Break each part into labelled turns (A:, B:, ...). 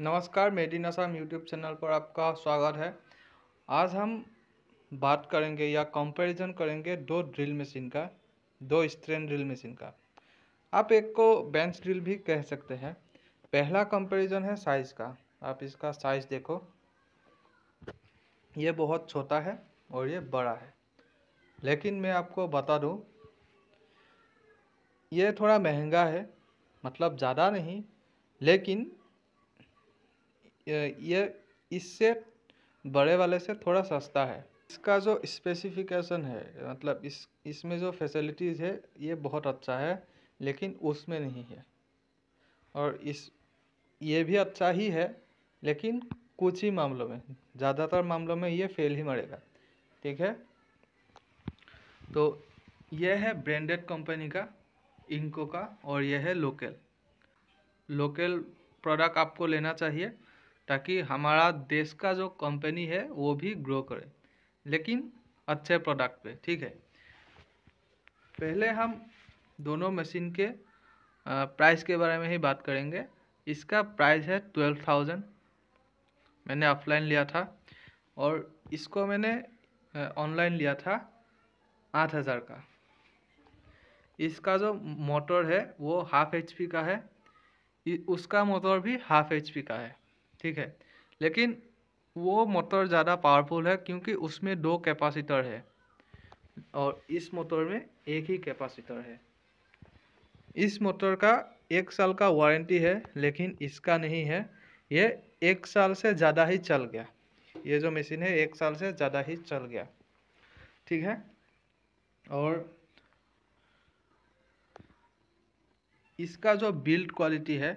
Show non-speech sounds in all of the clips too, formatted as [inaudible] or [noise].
A: नमस्कार मेडिन नसाम YouTube channel पर आपका स्वागत है आज हम बात करेंगे या कंपैरिजन करेंगे दो ड्रिल मशीन का दो स्ट्रेन ड्रिल मशीन का आप एक को बेंच ड्रिल भी कह सकते हैं पहला कंपैरिजन है साइज़ का आप इसका साइज़ देखो ये बहुत छोटा है और ये बड़ा है लेकिन मैं आपको बता दूँ ये थोड़ा महंगा है मतलब ज़्यादा नहीं लेकिन ये इससे बड़े वाले से थोड़ा सस्ता है इसका जो स्पेसिफिकेशन है मतलब इस इसमें जो फैसिलिटीज़ है ये बहुत अच्छा है लेकिन उसमें नहीं है और इस ये भी अच्छा ही है लेकिन कुछ ही मामलों में ज़्यादातर मामलों में ये फेल ही मरेगा ठीक है तो यह है ब्रांडेड कंपनी का इंको का और यह है लोकल लोकल प्रोडक्ट आपको लेना चाहिए ताकि हमारा देश का जो कंपनी है वो भी ग्रो करे लेकिन अच्छे प्रोडक्ट पे ठीक है पहले हम दोनों मशीन के प्राइस के बारे में ही बात करेंगे इसका प्राइस है ट्वेल्व थाउजेंड मैंने ऑफलाइन लिया था और इसको मैंने ऑनलाइन लिया था आठ हज़ार का इसका जो मोटर है वो हाफ एच का है उसका मोटर भी हाफ एच का है ठीक है लेकिन वो मोटर ज़्यादा पावरफुल है क्योंकि उसमें दो कैपेसिटर है और इस मोटर में एक ही कैपेसिटर है इस मोटर का एक साल का वारंटी है लेकिन इसका नहीं है ये एक साल से ज़्यादा ही चल गया ये जो मशीन है एक साल से ज़्यादा ही चल गया ठीक है और इसका जो बिल्ड क्वालिटी है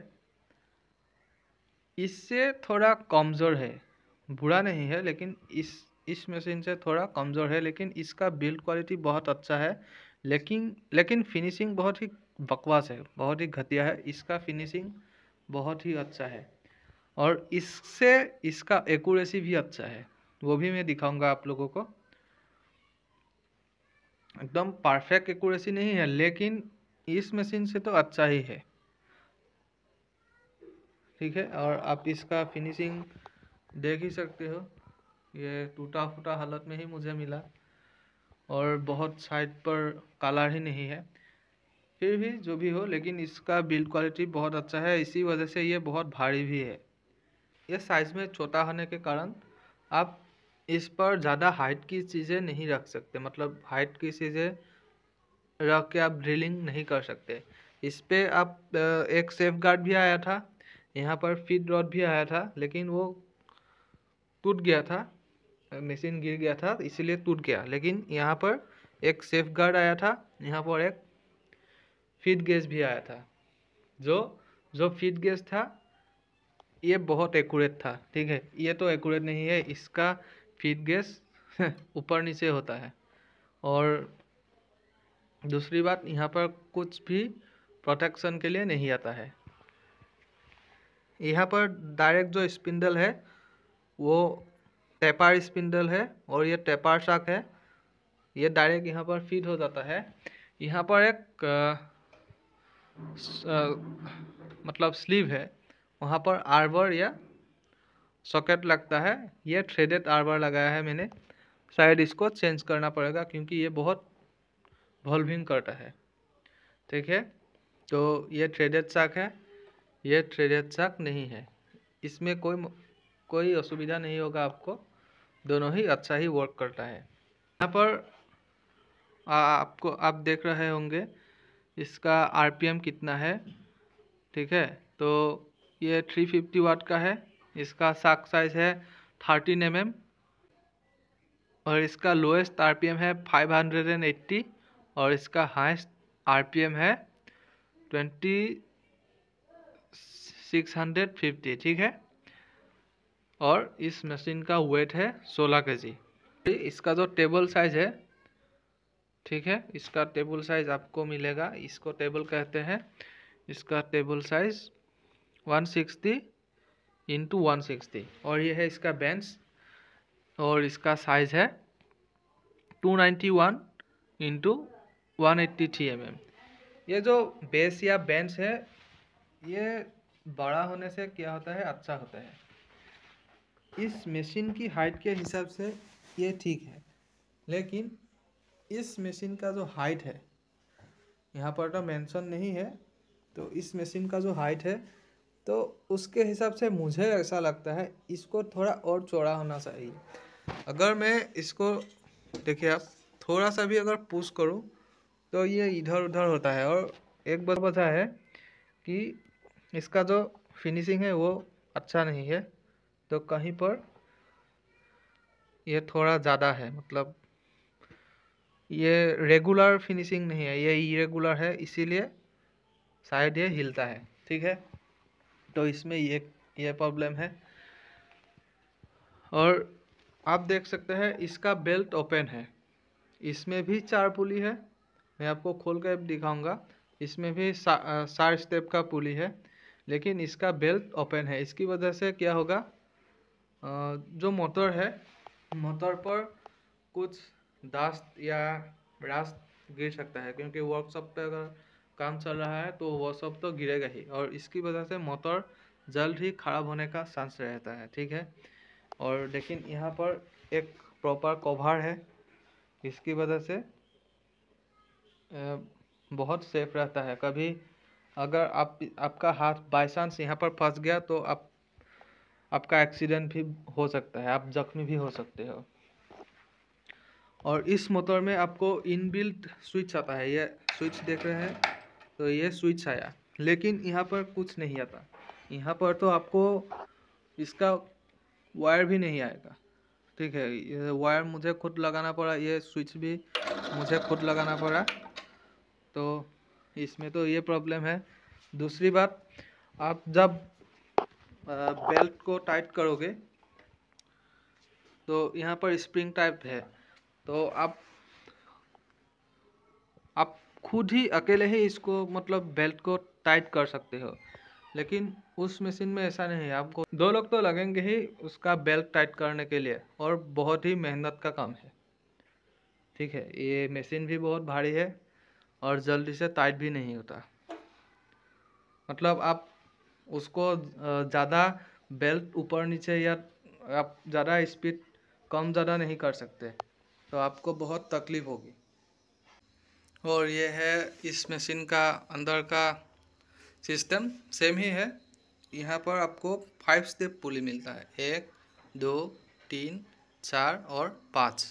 A: इससे थोड़ा कमज़ोर है बुरा नहीं है लेकिन इस इस मशीन से थोड़ा कमज़ोर है लेकिन इसका बिल्ड क्वालिटी बहुत अच्छा है लेकिन लेकिन फिनिशिंग बहुत ही बकवास है बहुत ही घटिया है इसका फिनिशिंग बहुत ही अच्छा है और इससे इसका एकूरेसी भी अच्छा है वो भी मैं दिखाऊंगा आप लोगों को एकदम परफेक्ट एकूरेसी नहीं है लेकिन इस मशीन से तो अच्छा ही है ठीक है और आप इसका फिनिशिंग देख ही सकते हो ये टूटा फूटा हालत में ही मुझे मिला और बहुत साइड पर कलर ही नहीं है फिर भी जो भी हो लेकिन इसका बिल्ड क्वालिटी बहुत अच्छा है इसी वजह से ये बहुत भारी भी है ये साइज़ में छोटा होने के कारण आप इस पर ज़्यादा हाइट की चीज़ें नहीं रख सकते मतलब हाइट की चीज़ें रख के आप ड्रिलिंग नहीं कर सकते इस पर आप एक सेफ गार्ड भी आया था यहाँ पर फीड रॉड भी आया था लेकिन वो टूट गया था मशीन गिर गया था इसीलिए टूट गया लेकिन यहाँ पर एक सेफ गार्ड आया था यहाँ पर एक फीड गेज भी आया था जो जो फीड गेज था ये बहुत एक्यूरेट था ठीक है ये तो एक्यूरेट नहीं है इसका फीड गेज [laughs] ऊपर नीचे होता है और दूसरी बात यहाँ पर कुछ भी प्रोटेक्शन के लिए नहीं आता है यहाँ पर डायरेक्ट जो स्पिंडल है वो टेपर स्पिंडल है और ये टेपर शाक है ये डायरेक्ट यहाँ पर फीड हो जाता है यहाँ पर एक आ, स, आ, मतलब स्लीव है वहाँ पर आर्बर या सॉकेट लगता है ये थ्रेडेड आर्बर लगाया है मैंने शायद इसको चेंज करना पड़ेगा क्योंकि ये बहुत वॉल्विंग करता है ठीक है तो ये थ्रेडेड शाक है यह तिर्यक नहीं है इसमें कोई कोई असुविधा नहीं होगा आपको दोनों ही अच्छा ही वर्क करता है यहाँ पर आ, आपको आप देख रहे होंगे इसका आरपीएम कितना है ठीक है तो ये 350 वाट का है इसका साक साइज़ है 13 एम mm और इसका लोएस्ट आरपीएम है 580 और इसका हाइस्ट आरपीएम है ट्वेंटी सिक्स हंड्रेड फिफ्टी ठीक है और इस मशीन का वेट है सोलह के जी इसका जो टेबल साइज़ है ठीक है इसका टेबल साइज़ आपको मिलेगा इसको टेबल कहते हैं इसका table size 160 sixty into one और ये है इसका बेंच और इसका साइज़ है 291 नाइन्टी वन इंटू वन ये जो बेस या बेंच है ये बड़ा होने से क्या होता है अच्छा होता है इस मशीन की हाइट के हिसाब से ये ठीक है लेकिन इस मशीन का जो हाइट है यहाँ पर तो मेंशन नहीं है तो इस मशीन का जो हाइट है तो उसके हिसाब से मुझे ऐसा लगता है इसको थोड़ा और चौड़ा होना चाहिए अगर मैं इसको देखिए आप थोड़ा सा भी अगर पुश करूँ तो ये इधर उधर होता है और एक बात बता है कि इसका जो फिनिशिंग है वो अच्छा नहीं है तो कहीं पर ये थोड़ा ज़्यादा है मतलब ये रेगुलर फिनिशिंग नहीं है ये इरेगुलर है इसीलिए शायद ये हिलता है ठीक है तो इसमें ये ये प्रॉब्लम है और आप देख सकते हैं इसका बेल्ट ओपन है इसमें भी चार पुली है मैं आपको खोल कर दिखाऊंगा इसमें भी चार स्टेप का पुली है लेकिन इसका बेल्ट ओपन है इसकी वजह से क्या होगा जो मोटर है मोटर पर कुछ दास्त या रास्त गिर सकता है क्योंकि वर्कशॉप पे अगर काम चल रहा है तो वर्कशॉप सब तो गिरेगा ही और इसकी वजह से मोटर जल्द ही खराब होने का चांस रहता है ठीक है और लेकिन यहाँ पर एक प्रॉपर कवर है इसकी वजह से बहुत सेफ रहता है कभी अगर आप आपका हाथ बाई चांस यहाँ पर फंस गया तो आप आपका एक्सीडेंट भी हो सकता है आप जख्मी भी हो सकते हो और इस मोटर में आपको इनबिल्ट स्विच आता है ये स्विच देख रहे हैं तो ये स्विच आया लेकिन यहाँ पर कुछ नहीं आता यहाँ पर तो आपको इसका वायर भी नहीं आएगा ठीक है ये वायर मुझे खुद लगाना पड़ा ये स्विच भी मुझे खुद लगाना पड़ा इसमें तो ये प्रॉब्लम है दूसरी बात आप जब बेल्ट को टाइट करोगे तो यहाँ पर स्प्रिंग टाइप है तो आप आप खुद ही अकेले ही इसको मतलब बेल्ट को टाइट कर सकते हो लेकिन उस मशीन में ऐसा नहीं है आपको दो लोग तो लगेंगे ही उसका बेल्ट टाइट करने के लिए और बहुत ही मेहनत का काम है ठीक है ये मशीन भी बहुत भारी है और जल्दी से टाइट भी नहीं होता मतलब आप उसको ज़्यादा बेल्ट ऊपर नीचे या आप ज़्यादा स्पीड कम ज़्यादा नहीं कर सकते तो आपको बहुत तकलीफ़ होगी और ये है इस मशीन का अंदर का सिस्टम सेम ही है यहाँ पर आपको फाइव स्टेप पुली मिलता है एक दो तीन चार और पाँच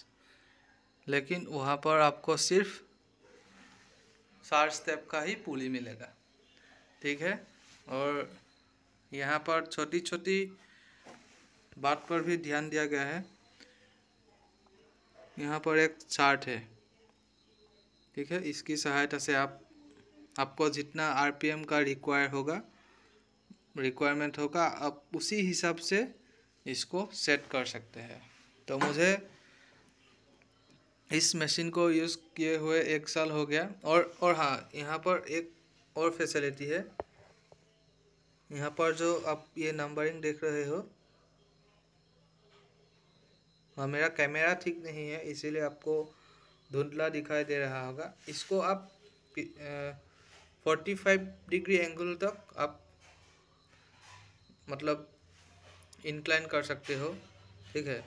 A: लेकिन वहाँ पर आपको सिर्फ चार स्टेप का ही पुली मिलेगा ठीक है और यहाँ पर छोटी छोटी बात पर भी ध्यान दिया गया है यहाँ पर एक चार्ट है ठीक है इसकी सहायता से आप आपको जितना आरपीएम का रिक्वायर होगा रिक्वायरमेंट होगा आप उसी हिसाब से इसको सेट कर सकते हैं तो मुझे इस मशीन को यूज़ किए हुए एक साल हो गया और और हाँ यहाँ पर एक और फैसिलिटी है यहाँ पर जो आप ये नंबरिंग देख रहे हो हाँ मेरा कैमरा ठीक नहीं है इसीलिए आपको धुंधला दिखाई दे रहा होगा इसको आप फोर्टी फाइव डिग्री एंगल तक आप मतलब इंक्लाइन कर सकते हो ठीक है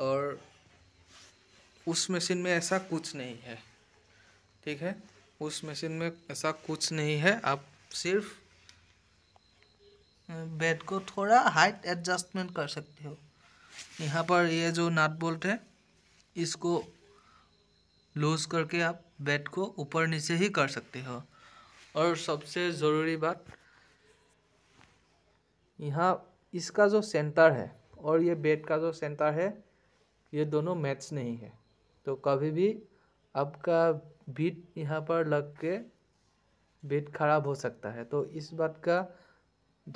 A: और उस मशीन में ऐसा कुछ नहीं है ठीक है उस मशीन में ऐसा कुछ नहीं है आप सिर्फ बेड को थोड़ा हाइट एडजस्टमेंट कर सकते हो यहाँ पर ये जो नाट बोल्ट है इसको लूज करके आप बेड को ऊपर नीचे ही कर सकते हो और सबसे ज़रूरी बात यहाँ इसका जो सेंटर है और ये बेड का जो सेंटर है ये दोनों मैच नहीं है तो कभी भी आपका बीट यहाँ पर लग के बीट खराब हो सकता है तो इस बात का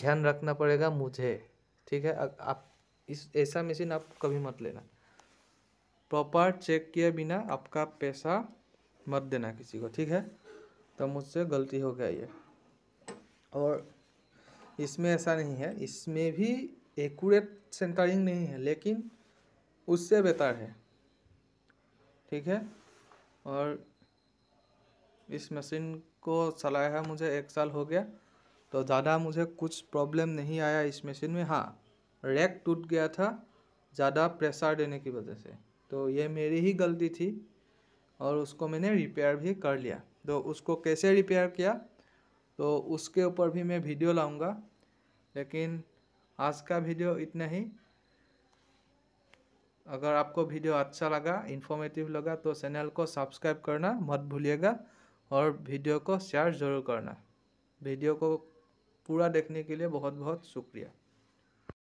A: ध्यान रखना पड़ेगा मुझे ठीक है आप इस ऐसा मशीन आप कभी मत लेना प्रॉपर चेक किए बिना आपका पैसा मत देना किसी को ठीक है तो मुझसे गलती हो गया ये और इसमें ऐसा नहीं है इसमें भी एकूरेट सेंटरिंग नहीं है लेकिन उससे बेहतर है ठीक है और इस मशीन को चलाया है मुझे एक साल हो गया तो ज़्यादा मुझे कुछ प्रॉब्लम नहीं आया इस मशीन में हाँ रैक टूट गया था ज़्यादा प्रेशर देने की वजह से तो ये मेरी ही गलती थी और उसको मैंने रिपेयर भी कर लिया तो उसको कैसे रिपेयर किया तो उसके ऊपर भी मैं वीडियो लाऊंगा लेकिन आज का वीडियो इतना ही अगर आपको वीडियो अच्छा लगा इन्फॉर्मेटिव लगा तो चैनल को सब्सक्राइब करना मत भूलिएगा और वीडियो को शेयर ज़रूर करना वीडियो को पूरा देखने के लिए बहुत बहुत शुक्रिया